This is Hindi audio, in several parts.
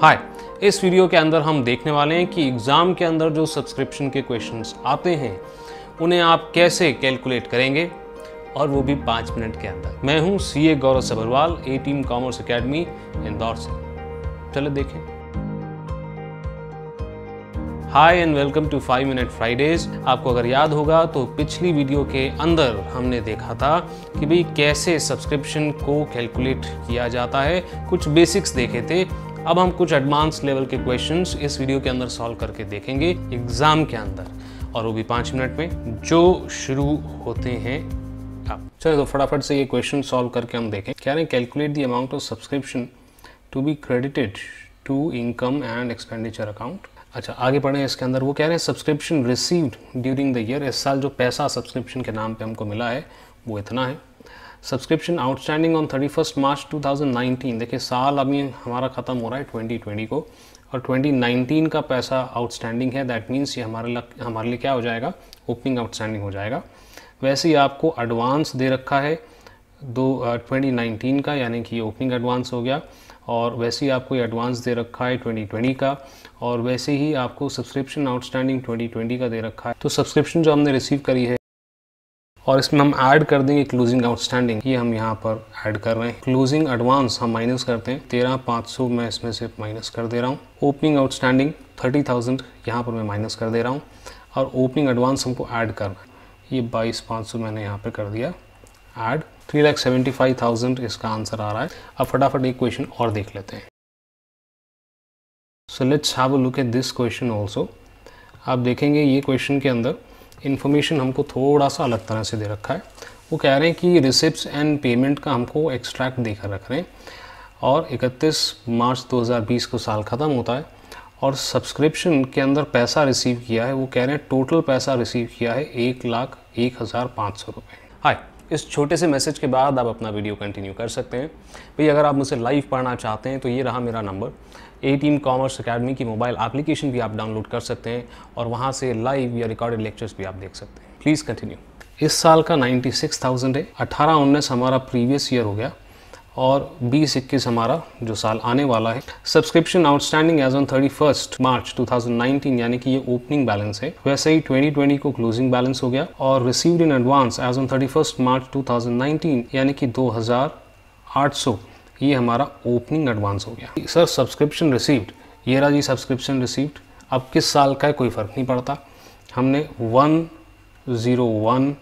हाय इस वीडियो के अंदर हम देखने वाले हैं कि एग्ज़ाम के अंदर जो सब्सक्रिप्शन के क्वेश्चंस आते हैं उन्हें आप कैसे कैलकुलेट करेंगे और वो भी पाँच मिनट के अंदर मैं हूं C A Gaurav Sabarwal A team commerce academy Indore से चलो देखें hi and welcome to five minute Fridays आपको अगर याद होगा तो पिछली वीडियो के अंदर हमने देखा था कि भाई कैसे सब्सक्रिप्शन को कैलकुलेट किया जाता है कुछ बेसिक्स देखे थे अब हम कुछ एडवांस लेवल के क्वेश्चन इस वीडियो के अंदर सॉल्व करके देखेंगे एग्जाम के अंदर और वो भी पांच मिनट में जो शुरू होते हैं चलो चलिए तो फटाफट से ये क्वेश्चन सॉल्व करके हम देखें क्या calculate the amount of subscription to be credited to income and expenditure account अच्छा आगे पढ़ें इसके अंदर वो कह रहे हैं subscription received during the year इस साल जो पैसा सब्सक्रिप्शन के नाम पे हमको मिला है वो इतना है subscription outstanding on thirty first March two thousand nineteen देखिए साल अभी हमारा ख़त्म हो रहा है ट्वेंटी ट्वेंटी को और ट्वेंटी नाइनटीन का पैसा आउटस्टैंडिंग है दैट मीन्स ये हमारे लिए हमारे लिए क्या हो जाएगा ओपनिंग आउटस्टैंडिंग हो जाएगा वैसे ही आपको एडवांस दे रखा है दो ट्वेंटी नाइनटीन का यानी कि ओपनिंग एडवांस हो गया और वैसे ही आपको एडवांस दे रखा है ट्वेंटी ट्वेंटी का और वैसे ही आपको सब्सक्रिप्शन आउटस्टैंडिंग ट्वेंटी ट्वेंटी का दे रखा है तो सब्सक्रिप्शन जो हमने रिसीव करी है और इसमें हम ऐड कर देंगे क्लोजिंग आउटस्टैंडिंग ये हम यहाँ पर ऐड कर रहे हैं क्लोजिंग एडवांस हम माइनस करते हैं तेरह पाँच सौ मैं इसमें से माइनस कर दे रहा हूँ ओपनिंग आउटस्टैंडिंग थर्टी थाउजेंड यहाँ पर मैं माइनस कर दे रहा हूँ और ओपनिंग एडवांस हमको ऐड रहा है ये बाईस पाँच सौ मैंने यहाँ पर कर दिया add three lakh seventy five thousand इसका आंसर आ रहा है अब फटाफट एक क्वेश्चन और देख लेते हैं so let's have a look at this question also आप देखेंगे ये क्वेश्चन के अंदर इन्फॉर्मेशन हमको थोड़ा सा अलग तरह से दे रखा है वो कह रहे हैं कि रिसिप्ट एंड पेमेंट का हमको एक्सट्रैक्ट देकर रख रहे हैं और 31 मार्च 2020 को साल ख़त्म होता है और सब्सक्रिप्शन के अंदर पैसा रिसीव किया है वो कह रहे हैं टोटल पैसा रिसीव किया है एक लाख एक हज़ार पाँच सौ रुपये हाय इस छोटे से मैसेज के बाद आप अपना वीडियो कंटिन्यू कर सकते हैं भाई अगर आप मुझसे लाइव पढ़ना चाहते हैं तो ये रहा मेरा number A team commerce academy की मोबाइल एप्लीकेशन भी आप डाउनलोड कर सकते हैं और वहाँ से लाइव या रिकॉर्डेड लेक्चर्स भी आप देख सकते हैं प्लीज़ कंटिन्यू इस साल का 96,000 है अठारह उन्नीस हमारा प्रीवियस ईयर हो गया और बीस इक्कीस हमारा जो साल आने वाला है subscription outstanding as on thirty first March 2019 यानी कि ये ओपनिंग बैलेंस है वैसे ही 2020 को क्लोजिंग बैलेंस हो गया और received in advance as on thirty first March 2019 यानी कि दो हज़ार आठ सौ ये हमारा ओपनिंग एडवांस हो गया सर सब्सक्रिप्शन रिसीव्ड ये रहा जी सब्सक्रिप्शन रिसीव्ड अब किस साल का है कोई फ़र्क नहीं पड़ता हमने one zero one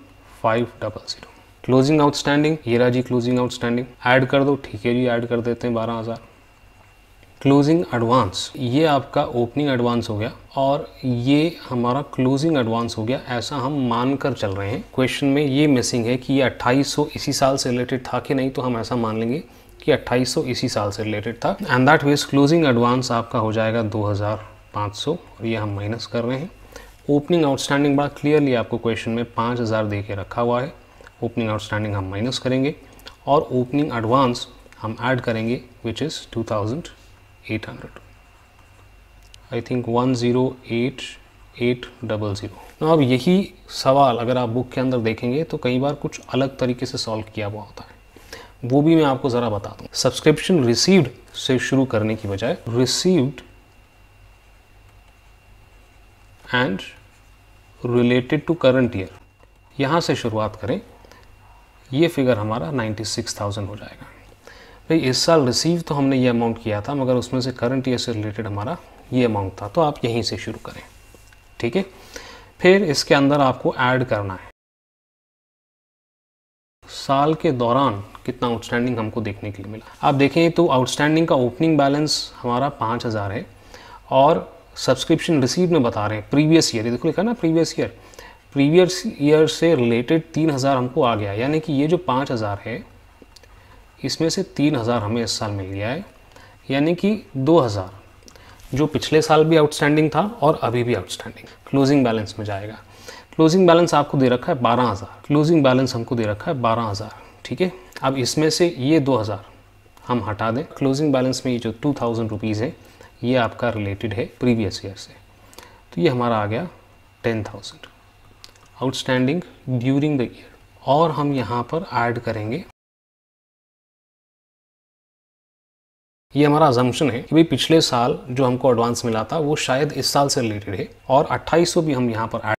five double zero closing outstanding ये रहा जी क्लोजिंग आउटस्टैंडिंग ऐड कर दो ठीक है जी ऐड कर देते हैं बारह हज़ार क्लोजिंग एडवांस ये आपका ओपनिंग एडवांस हो गया और ये हमारा क्लोजिंग एडवांस हो गया ऐसा हम मान कर चल रहे हैं क्वेश्चन में ये मिसिंग है कि ये 2800 इसी साल से रिलेटेड था कि नहीं तो हम ऐसा मान लेंगे कि 2800 इसी साल से रिलेटेड था and that was closing advance आपका हो जाएगा 2500 और ये हम माइनस कर रहे हैं ओपनिंग आउटस्टैंडिंग बड़ा क्लियरली आपको क्वेश्चन में 5000 दे के रखा हुआ है ओपनिंग आउटस्टैंडिंग हम माइनस करेंगे और ओपनिंग एडवांस हम ऐड करेंगे which is two I think one 108,800 अब यही सवाल अगर आप बुक के अंदर देखेंगे तो कई बार कुछ अलग तरीके से सॉल्व किया हुआ होता है वो भी मैं आपको ज़रा बता दूँ सब्सक्रिप्शन रिसीव्ड से शुरू करने की बजाय received and related to current year यहाँ से शुरुआत करें ये फिगर हमारा 96,000 हो जाएगा भाई इस साल रिसीव तो हमने ये अमाउंट किया था मगर उसमें से करंट ईयर से रिलेटेड हमारा ये अमाउंट था तो आप यहीं से शुरू करें ठीक है फिर इसके अंदर आपको ऐड करना है साल के दौरान कितना आउटस्टैंडिंग हमको देखने के लिए मिला आप देखें तो आउटस्टैंडिंग का ओपनिंग बैलेंस हमारा पाँच हज़ार है और सब्सक्रिप्शन रिसीव में बता रहे हैं प्रीवियस ईयर ये देखो लिखा ना प्रीवियस ईयर प्रीवियस ईयर से रिलेटेड तीन हज़ार हमको आ गया यानी कि ये जो पाँच हज़ार है इसमें से तीन हज़ार हमें इस साल मिल गया है यानी कि दो हज़ार जो पिछले साल भी आउटस्टैंडिंग था और अभी भी आउटस्टैंडिंग क्लोजिंग बैलेंस में जाएगा क्लोजिंग बैलेंस आपको दे रखा है बारह हज़ार क्लोजिंग बैलेंस हमको दे रखा है बारह हज़ार ठीक है अब इसमें से ये दो हज़ार हम हटा दें क्लोजिंग बैलेंस में ये जो टू थाउजेंड रुपीज़ है ये आपका रिलेटेड है प्रीवियस ईयर से तो ये हमारा आ गया ten thousand outstanding during the year और हम यहाँ पर ऐड करेंगे ये हमारा अजम्पन है कि भाई पिछले साल जो हमको एडवांस मिला था वो शायद इस साल से रिलेटेड है और 2800 भी हम यहाँ पर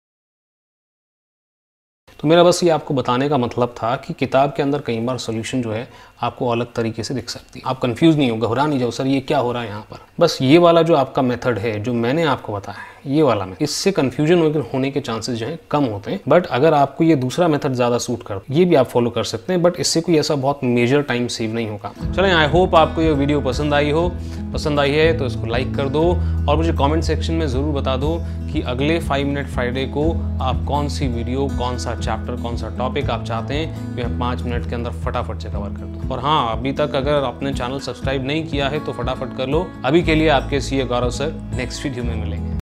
तो मेरा बस ये आपको बताने का मतलब था कि किताब के अंदर कई बार सोल्यूशन जो है आपको अलग तरीके से दिख सकती है आप कन्फ्यूज़ नहीं हो घबरा नहीं जाओ सर ये क्या हो रहा है यहाँ पर बस ये वाला जो आपका मेथड है जो मैंने आपको बताया है ये वाला मेथड इससे कन्फ्यूजन होने के चांसेस जो है कम होते हैं बट अगर आपको ये दूसरा मेथड ज़्यादा सूट कर ये भी आप फॉलो कर सकते हैं बट इससे कोई ऐसा बहुत मेजर टाइम सेव नहीं होगा चलें आई होप आपको ये वीडियो पसंद आई हो पसंद आई है तो इसको लाइक कर दो और मुझे कमेंट सेक्शन में ज़रूर बता दो कि अगले फाइव मिनट फ्राइडे को आप कौन सी वीडियो कौन सा चैप्टर कौन सा टॉपिक आप चाहते हैं मैं पाँच मिनट के अंदर फटाफट से कवर कर दो और हाँ अभी तक अगर आपने चैनल सब्सक्राइब नहीं किया है तो फटाफट कर लो अभी के लिए आपके C A Gaurav sir next video में मिलेंगे